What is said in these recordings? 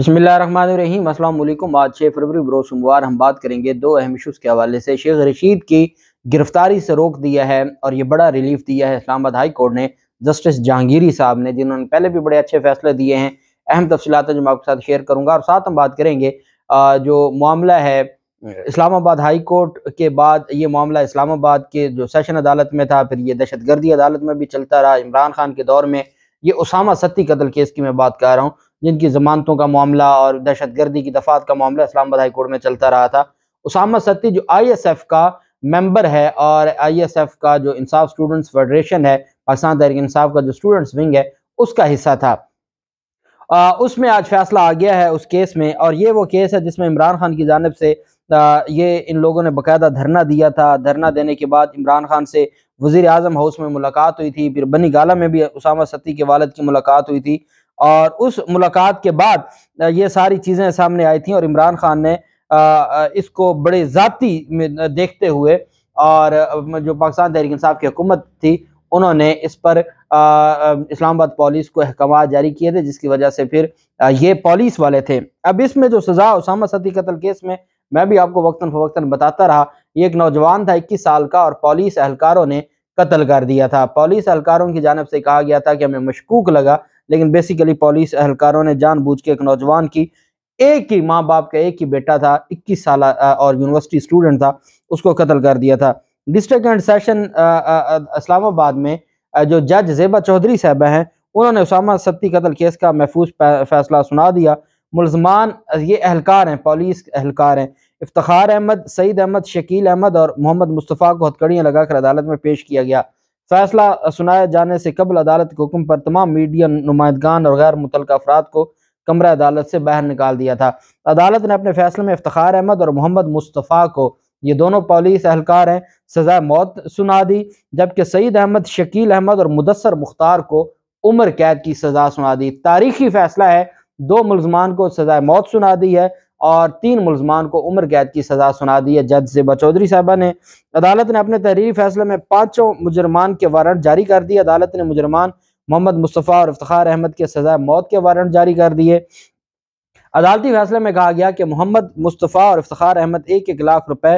बसमिलीम अल्लाम आज छः फरवरी बरोज सोमवार हम बात करेंगे दो अहम इशूज़ के हवाले से शेख रशीद की गिरफ्तारी से रोक दिया है और ये बड़ा रिलीफ दिया है इस्लामाबाद हाई कोर्ट ने जस्टिस जहांगीरी साहब ने जिन्होंने पहले भी बड़े अच्छे फैसले दिए हैं अहम तफसीत जो मैं आपके साथ शेयर करूँगा और साथ हम बात करेंगे जो मामला है इस्लामाबाद हाई कोर्ट के बाद ये मामला इस्लामाबाद के जो सेशन अदालत में था फिर ये दहशत गर्दी अदालत में भी चलता रहा इमरान खान के दौर में ये उसामा सत्ती कत्ल केस की मैं बात कर रहा हूँ जिनकी जमानतों का मामला और दहशत गर्दी की दफात का मामला इस्लामाबाद हाई कोर्ट में चलता रहा था उसामा सत्ती जो एफ का मेंबर है और एफ का जो इंसाफ स्टूडेंट्स फेडरेशन है पाकिस्तान तहरीक इंसाफ का जो स्टूडेंट्स विंग है उसका हिस्सा था आ, उसमें आज फैसला आ गया है उस केस में और ये वो केस है जिसमें इमरान खान की जानब से आ, ये इन लोगों ने बाकायदा धरना दिया था धरना देने के बाद इमरान खान से वजीर अजम हाउस में मुलाकात हुई थी फिर बनी गाला में भी उसामा सत्ती के वालद की मुलाकात हुई थी और उस मुलाकात के बाद ये सारी चीज़ें सामने आई थी और इमरान खान ने इसको बड़े ज़ाती में देखते हुए और जो पाकिस्तान तहरीक इंसाफ की हुकूमत थी उन्होंने इस पर इस्लामाबाद पुलिस को अहकाम जारी किए थे जिसकी वजह से फिर ये पुलिस वाले थे अब इसमें जो सज़ा उसामा सती कतल केस में मैं भी आपको वक्ता फ़वक्ता बताता रहा ये एक नौजवान था इक्कीस साल का और पुलिस एहलकारों ने कत्ल कर दिया था पुलिस एहलकारों की जानब से कहा गया था कि हमें मशकूक लगा लेकिन बेसिकली पुलिस एहलकारों ने जानबूझ के एक नौजवान की एक ही माँ बाप का एक ही बेटा था इक्कीस साल और यूनिवर्सिटी स्टूडेंट था उसको कत्ल कर दिया था डिस्ट्रिक्ट एंड सेशन इस्लामाबाद में जो जज जेबा चौधरी साहबा हैं उन्होंने उसामा सत्ती कत्ल केस का महफूज फैसला सुना दिया मुलजमान ये अहलकार हैं पुलिस अहलकार हैं इफ्तार अहमद सईद अहमद शकील अहमद और मोहम्मद मुस्तफ़ा को हथकड़ियाँ लगाकर अदालत में पेश किया गया फैसला सुनाए जाने से कबल अदालत के हुक्म पर तमाम मीडिया नुमाइंदान और गैर मुतल अफराद को कमरा अदालत से बाहर निकाल दिया था अदालत ने अपने फैसले में इफ्तार अहमद और मोहम्मद मुस्तफ़ा को ये दोनों पुलिस एहलकार हैं सजा मौत सुना दी जबकि सईद अहमद शकील अहमद और मुदसर मुख्तार को उम्र कैद की सजा सुना दी तारीखी फैसला है दो मुलजमान को सजा मौत सुना दी है और तीन मुलजमान को उम्र कैद की सज़ा सुना दी है जज जिबा चौधरी साहबा ने अदालत ने अपने तहरीरी फैसले में पांचों मुजरमान के वारंट जारी कर दिए अदालत ने मुजरमान मोहम्मद मुस्तफ़ा और इफ्तार अहमद के सज़ा मौत के वारंट जारी कर दिए अदालती फैसले में कहा गया कि मोहम्मद मुस्तफ़ा और इफ्तार अहमद एक एक लाख रुपए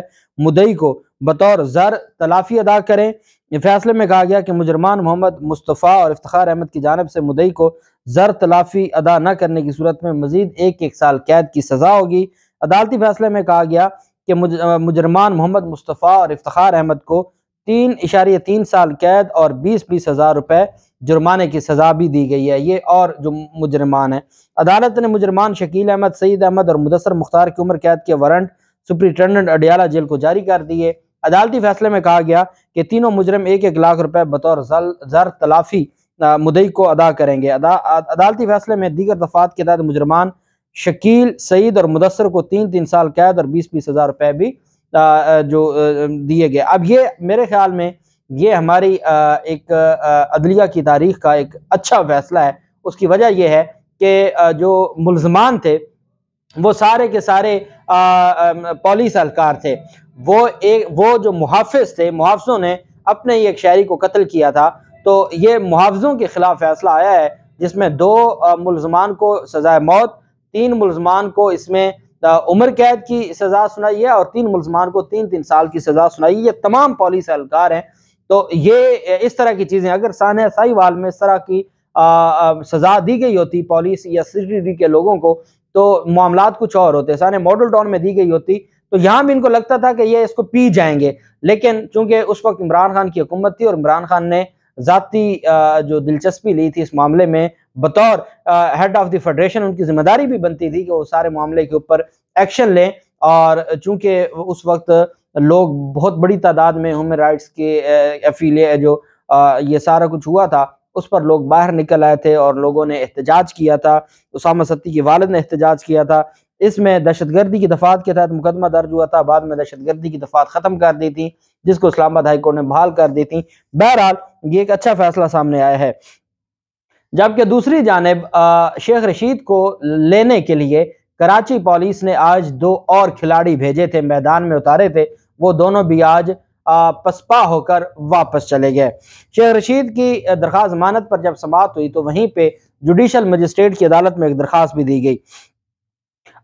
मुदई को बतौर ज़र तलाफी अदा करें फैसले में कहा गया कि मुजरमान मोहम्मद मुस्तफ़ा और इफ्तार अहमद की जानब से मुदई को ज़र तलाफी अदा न करने की सूरत में मजीद एक एक साल कैद की सज़ा होगी अदालती फैसले में कहा गया कि मुजरमान मोहम्मद मुस्तफ़ा और इफ्तार अहमद को तीन इशारे तीन साल कैद और बीस बीस हज़ार रुपये जुर्माने की सज़ा भी दी गई है ये और जो मुजरमान है अदालत ने मुजरमान शकील अहमद सईद अहमद और मुदसर मुख्तार की उम्र कैद के वारंट सुप्रीटेंडेंट अडियाला जेल को जारी कर दिए अदालती फैसले में कहा गया कि तीनों मुजरम एक एक लाख रुपए बतौर जर तलाफी मुदई को अदा करेंगे अदा, अदालती फैसले में दीगर दफात के तहत मुजरमान शकील सईद और मुदसर को तीन तीन साल कैद और बीस बीस हज़ार रुपए भी जो दिए गए अब ये मेरे ख्याल में ये हमारी एक अदलिया की तारीख का एक अच्छा फैसला है उसकी वजह यह है कि जो मुलजमान थे वो सारे के सारे पॉलिस अहलकार थे वो एक वो जो मुहाफ़ थे मुहाफ़ों ने अपने ही एक शहरी को कत्ल किया था तो ये मुआवजों के ख़िलाफ़ फैसला आया है जिसमें दो मुलजमान को सज़ाए मौत तीन मुलजमान को इसमें उम्र कैद की सज़ा सुनाई है और तीन मुलजमान को तीन तीन साल की सज़ा सुनाई ये तमाम पॉलिस एहलकार हैं तो ये इस तरह की चीज़ें अगर सान साई वाल में इस तरह की आ, आ, सजा दी गई होती पॉलिस या सी के लोगों को तो मामला कुछ और होते सारे मॉडल टाउन में दी गई होती तो यहाँ भी इनको लगता था कि ये इसको पी जाएंगे लेकिन चूंकि उस वक्त इमरान खान की हुकूमत थी और इमरान खान ने ज़ाती जो दिलचस्पी ली थी इस मामले में बतौर हेड ऑफ द फेडरेशन उनकी जिम्मेदारी भी बनती थी कि वो सारे मामले के ऊपर एक्शन लें और चूंकि उस वक्त लोग बहुत बड़ी तादाद में ह्यूमन राइट्स के एफिले जो आ, ये सारा कुछ हुआ था उस पर लोग बाहर निकल आए थे और लोगों ने एहतजाज किया था उसामा सत्ती के वालद ने एहतजाज किया था इसमें दहशतगर्दी की दफात के तहत मुकदमा दर्ज हुआ था बाद में दहशतगर्दी की दफात ख़त्म कर दी थी जिसको इस्लामाबाद हाईकोर्ट ने बहाल कर दी थी बहरहाल ये एक अच्छा फैसला सामने आया है जबकि दूसरी जानब शेख रशीद को लेने के लिए कराची पुलिस ने आज दो और खिलाड़ी भेजे थे मैदान में उतारे थे वो दोनों भी आज पसपा होकर वापस चले गए शेख रशीद की दरख्वास्त जमानत पर जब समात हुई तो वहीं पे जुडिशल मजिस्ट्रेट की अदालत में एक दरख्वास्त भी दी गई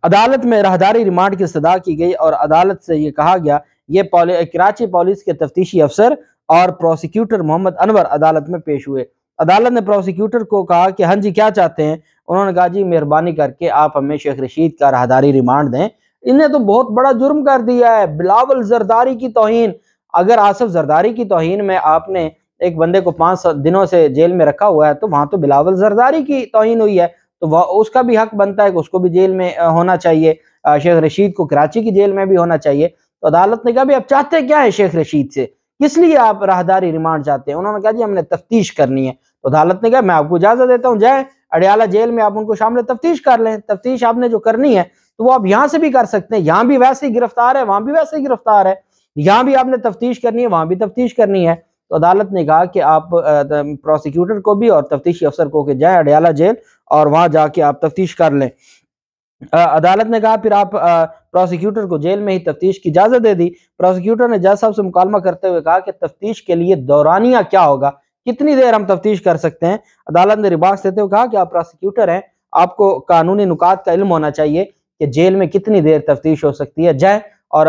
अदालत में राहदारी रिमांड की सदा की गई और अदालत से ये कहा गया ये पौले, कराची पुलिस के तफ्तीशी अफसर और प्रोसिक्यूटर मोहम्मद अनवर अदालत में पेश हुए अदालत ने प्रोसिक्यूटर को कहा कि हाँ जी क्या चाहते हैं उन्होंने कहा जी मेहरबानी करके आप हमें शेख रशीद का राहदारी रिमांड दें इन्हें तो बहुत बड़ा जुर्म कर दिया है बिलावल जरदारी की तोहिन अगर आसफ जरदारी की तोहन में आपने एक बंदे को पाँच दिनों से जेल में रखा हुआ है तो वहाँ तो बिलावल जरदारी की तोहन हुई है तो वह उसका भी हक बनता है कि उसको भी जेल में होना चाहिए शेख रशीद को कराची की जेल में भी होना चाहिए तो अदालत ने कहा भी आप चाहते क्या है शेख रशीद से किस लिए आप राहदारी रिमांड चाहते हैं उन्होंने कहा जी हमने तफ्तीश करनी है तो अदालत ने कहा मैं आपको इजाजत देता हूँ जाए अडियाला जेल में आप उनको शामिल तफ्तीश कर लें तफ्तीश आपने जो करनी है तो वो आप यहाँ से भी कर सकते हैं यहाँ भी वैसे ही गिरफ्तार है वहां भी वैसे ही गिरफ्तार है यहाँ भी आपने तफ्तीश करनी है वहां भी तफ्तीश करनी है तो अदालत ने कहा कि आप प्रोसिक्यूटर को भी और तफ्तीशी अफसर को के जाए अडयाला जेल और वहां जाके आप तफ्तीश कर लें अदालत ने कहा फिर आप प्रोसिक्यूटर को जेल में ही तफ्तीश की इजाज़त दे दी प्रोसिक्यूटर ने जज साहब से मुकालमा करते हुए कहा कि तफ्तीश के लिए दौरानिया क्या होगा कितनी देर हम तफ्तीश कर सकते हैं अदालत ने रिबास देते हुए कहा कि आप प्रोसिक्यूटर हैं आपको कानूनी नुकात का इल्म होना चाहिए कि जेल में कितनी देर तफ्तीश हो सकती है जाए और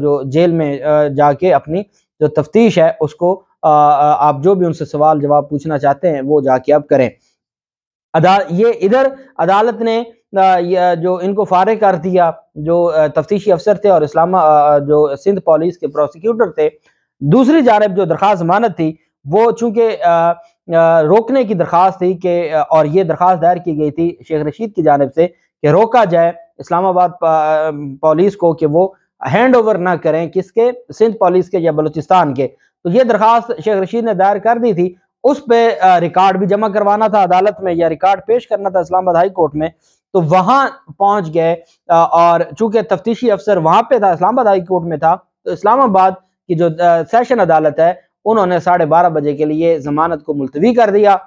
जो जेल में जाके अपनी जो तफ्तीश है उसको आप जो भी उनसे सवाल जवाब पूछना चाहते हैं वो जाके आप करें अदा ये इधर अदालत ने जो इनको फारे कर दिया जो तफ्तीशी अफसर थे और इस्लामा जो सिंध पुलिस के प्रोसिक्यूटर थे दूसरी जानब जो दरख्वास्त जमानत थी वो चूंकि रोकने की दरख्वास्त थी कि और ये दरख्वास्त दायर की गई थी शेख रशीद की जानब से कि रोका जाए इस्लामाबाद पुलिस को कि वो हैंड ओवर ना करें किसके सिंध पॉलिस के या बलूचिस्तान के तो ये दरख्वास्त शेख रशीद ने दायर कर दी थी उस पर रिकॉर्ड भी जमा करवाना था अदालत में या रिकॉर्ड पेश करना था इस्लामाबाद हाई कोर्ट में तो वहां पहुंच गए और चूंकि तफ्तीशी अफसर वहां पे था इस्लामाबाद हाई कोर्ट में था तो इस्लामाबाद की जो सेशन अदालत है उन्होंने साढ़े बारह बजे के लिए जमानत को मुलतवी कर दिया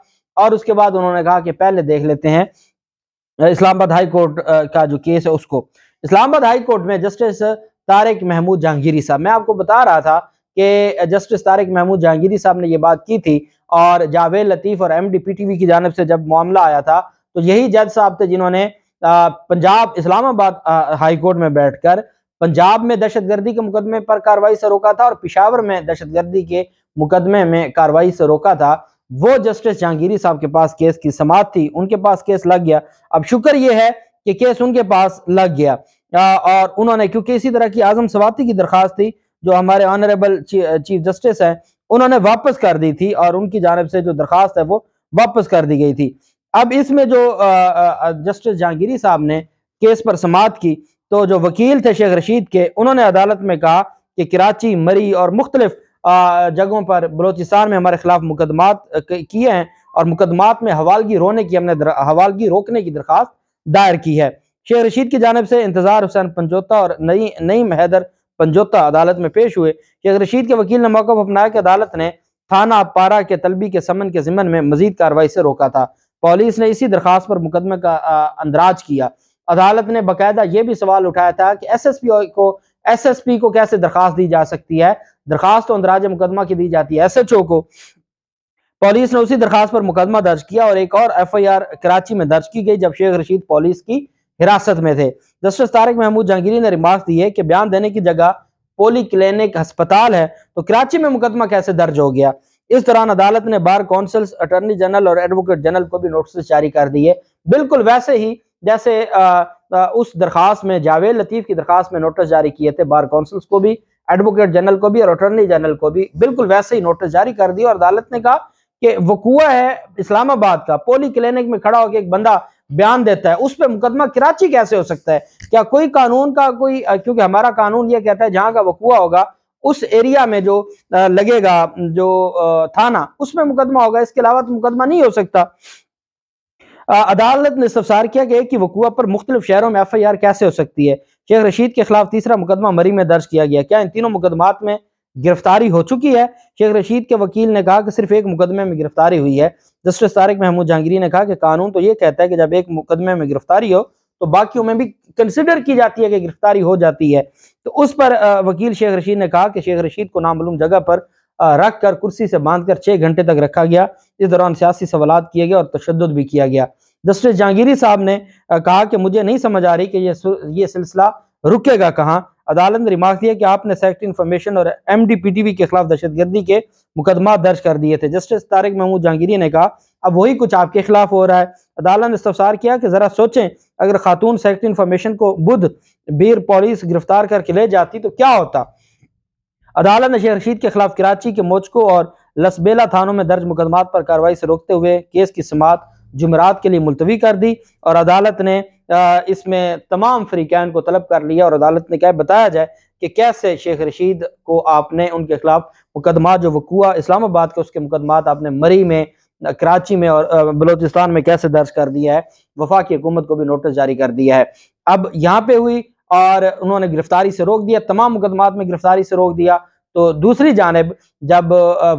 और उसके बाद उन्होंने कहा कि पहले देख लेते हैं इस्लामाबाद हाई कोर्ट का जो केस है उसको इस्लामाबाद हाई कोर्ट में जस्टिस तारिक महमूद जहांगीरी साहब मैं आपको बता रहा था कि जस्टिस तारिक महमूद जहांगीरी साहब ने ये बात की थी और जावेद लतीफ़ और M D P T V की जानब से जब मामला आया था तो यही जज साहब थे जिन्होंने पंजाब इस्लामाबाद हाई कोर्ट में बैठकर पंजाब में दहशतगर्दी के मुकदमे पर कार्रवाई से रोका था और पिशावर में दहशतगर्दी के मुकदमे में कार्रवाई से रोका था वो जस्टिस जहांगीरी साहब के पास केस की समाप्त थी उनके पास केस लग गया अब शुक्र यह है कि केस उनके पास लग गया और उन्होंने क्योंकि इसी तरह की आजम सवाती की दरखास्त थी जो हमारे ऑनरेबल चीफ जस्टिस हैं उन्होंने वापस कर दी थी और उनकी जानब से जो दरखास्त है वो वापस कर दी गई थी अब इसमें जो जस्टिस जहांगीरी साहब ने केस पर समात की तो जो वकील थे शेख रशीद के उन्होंने अदालत में कहा कि कराची मरी और मुख्तलिफ जगहों पर बलोचिस्तान में हमारे खिलाफ मुकदमात किए हैं और मुकदमात में हवालगी रोने की हमने हवालगी रोकने की दरखास्त दायर की है शेख रशीद की जानब से इंतजार हुसैन पंजोता और नई नई महदर पंजोता अदालत में पेश हुए शेख रशीद के वकील ने मौका अपनाया कि अदालत ने थाना पारा के तलबी के समन के जिमन में मजीद कार्रवाई से रोका था पुलिस ने इसी दरखास्त पर मुकदमे का अंदराज किया अदालत ने बाकायदा यह भी सवाल उठाया था कि एस एस पी को एस एस पी को कैसे दरखास्त दी जा सकती है दरखास्त तो अंदराज मुकदमा की दी जाती है एस एच ओ को पुलिस ने उसी दरखास्त पर मुकदमा दर्ज किया और एक और एफ आई आर कराची में दर्ज की गई जब शेख रशीद पुलिस की हिरासत में थे जस्टिस तारिक महमूद जहांगीरी ने रिमार्क दी है कि बयान देने की जगह पोली क्लिनिक अस्पताल है तो कराची में मुकदमा कैसे दर्ज हो गया इस दौरान अदालत ने बार काउंसिल अटॉर्नी जनरल और एडवोकेट जनरल को भी नोटिस जारी कर दिए बिल्कुल वैसे ही जैसे आ, आ, उस दरखास्त में जावेद लतीफ़ की दरखास्त में नोटिस जारी किए थे बार काउंसिल्स को भी एडवोकेट जनरल को भी और अटॉर्नी जनरल को भी बिल्कुल वैसे ही नोटिस जारी कर दिया और अदालत ने कहा कि वकूआ है इस्लामाबाद का पोली क्लिनिक में खड़ा होकर एक बंदा बयान देता है उस पर मुकदमा कराची कैसे हो सकता है क्या कोई कानून का कोई क्योंकि हमारा कानून यह कहता है जहां का वकुआ होगा उस एरिया में जो लगेगा जो थाना उसमें मुकदमा होगा इसके अलावा तो मुकदमा नहीं हो सकता अदालत ने सफसार किया कि एक ही पर मुख्तलिफ शहरों में एफ आई आर कैसे हो सकती है शेख रशीद के खिलाफ तीसरा मुकदमा मरी में दर्ज किया गया क्या इन तीनों मुकदमात में गिरफ्तारी हो चुकी है शेख रशीद के वकील ने कहा कि सिर्फ एक मुकदमे में गिरफ्तारी हुई है जस्टिस तारिक महमूद जहांगीरी ने कहा कि कानून तो ये कहता है कि जब एक मुकदमे में गिरफ्तारी हो तो बाकियों में भी कंसिडर की जाती है कि गिरफ्तारी हो जाती है तो उस पर वकील शेख रशीद ने कहा कि शेख रशीद को नामूम जगह पर रख कर कुर्सी से बांध कर छह घंटे तक रखा गया इस दौरान सियासी सवाल किए गए और तशद भी किया गया जस्टिस जहांगीरी साहब ने कहा कि मुझे नहीं समझ आ रही कि यह ये सिलसिला रुकेगा कहाँ अदालत ने रिमार्क दिया कि आपने सेक्ट इन्फॉर्मेशन और M D P T V के खिलाफ दहशतगर्दी के मुकदमा दर्ज कर दिए थे जस्टिस तारिक महमूद जहांगीरी ने कहा अब वही कुछ आपके खिलाफ हो रहा है अदालत ने इस्तफसार किया कि ज़रा सोचें अगर खातून सेक्ट इन्फॉर्मेशन को बुध बीर पुलिस गिरफ्तार करके ले जाती तो क्या होता अदालत ने शेख रशीद के खिलाफ कराची के मोचको और लसबेला थानों में दर्ज मुकदमा पर कार्रवाई से रोकते हुए केस की समात जुमरात के लिए मुलतवी कर दी और अदालत ने इसमें तमाम फरीकैन को तलब कर लिया और अदालत ने क्या बताया जाए कि कैसे शेख रशीद को आपने उनके खिलाफ मुकदमा जो वकुआ इस्लामाबाद के उसके मुकदमा आपने मरी में कराची में और बलोचिस्तान में कैसे दर्ज कर दिया है वफा की हुकूमत को भी नोटिस जारी कर दिया है अब यहाँ पे हुई और उन्होंने गिरफ्तारी से रोक दिया तमाम मुकदमात में गिरफ्तारी से रोक दिया तो दूसरी जानब जब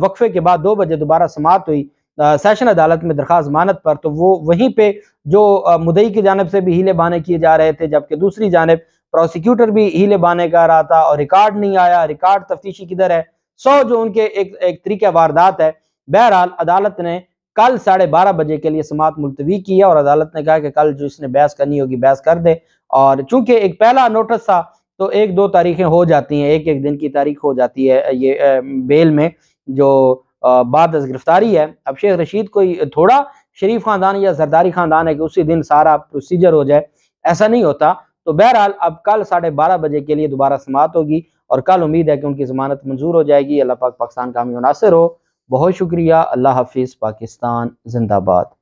वक्फे के बाद दो बजे दोबारा समाप्त हुई सेशन अदालत में दरख्वास मानत पर तो वो वहीं पे जो मुदई की जानब से भी हीले बहाने किए जा रहे थे जबकि दूसरी जानब प्रोसिक्यूटर भी हीले बहाने का रहा था और रिकॉर्ड नहीं आया रिकॉर्ड तफ्तीशी किधर है सौ जो उनके एक एक तरीके वारदात है बहरहाल अदालत ने कल साढ़े बारह बजे के लिए समात मुलतवी की है और अदालत ने कहा कि कल जो इसने बहस करनी होगी बहस कर दे और चूंकि एक पहला नोटिस था तो एक दो तारीखें हो जाती हैं एक एक दिन की तारीख हो जाती है ये बेल में जो बाद गिरफ्तारी है अब शेख रशीद कोई थोड़ा शरीफ खानदान या जरदारी खानदान है कि उसी दिन सारा प्रोसीजर हो जाए ऐसा नहीं होता तो बहरहाल अब कल साढ़े बारह बजे के लिए दोबारा समात होगी और कल उम्मीद है कि उनकी जमानत मंजूर हो जाएगी अल्लाह पाक पाकिस्तान का हमी मुनासर हो बहुत शुक्रिया अल्लाह हाफिज़ पाकिस्तान जिंदाबाद